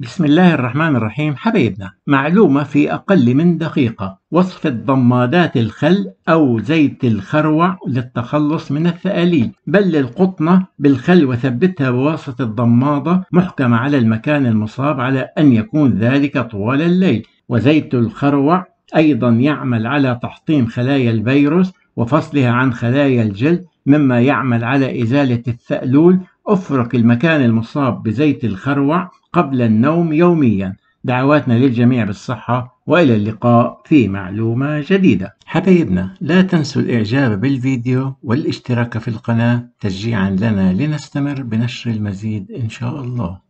بسم الله الرحمن الرحيم حبيبنا معلومة في أقل من دقيقة وصف الضمادات الخل أو زيت الخروع للتخلص من الثأليل بل القطنة بالخل وثبتها بواسطة الضمادة محكمة على المكان المصاب على أن يكون ذلك طوال الليل وزيت الخروع أيضا يعمل على تحطيم خلايا الفيروس وفصلها عن خلايا الجلد مما يعمل على إزالة الثألول أفرك المكان المصاب بزيت الخروع قبل النوم يوميا دعواتنا للجميع بالصحة وإلى اللقاء في معلومة جديدة حبيبنا لا تنسوا الإعجاب بالفيديو والاشتراك في القناة تشجيعا لنا لنستمر بنشر المزيد إن شاء الله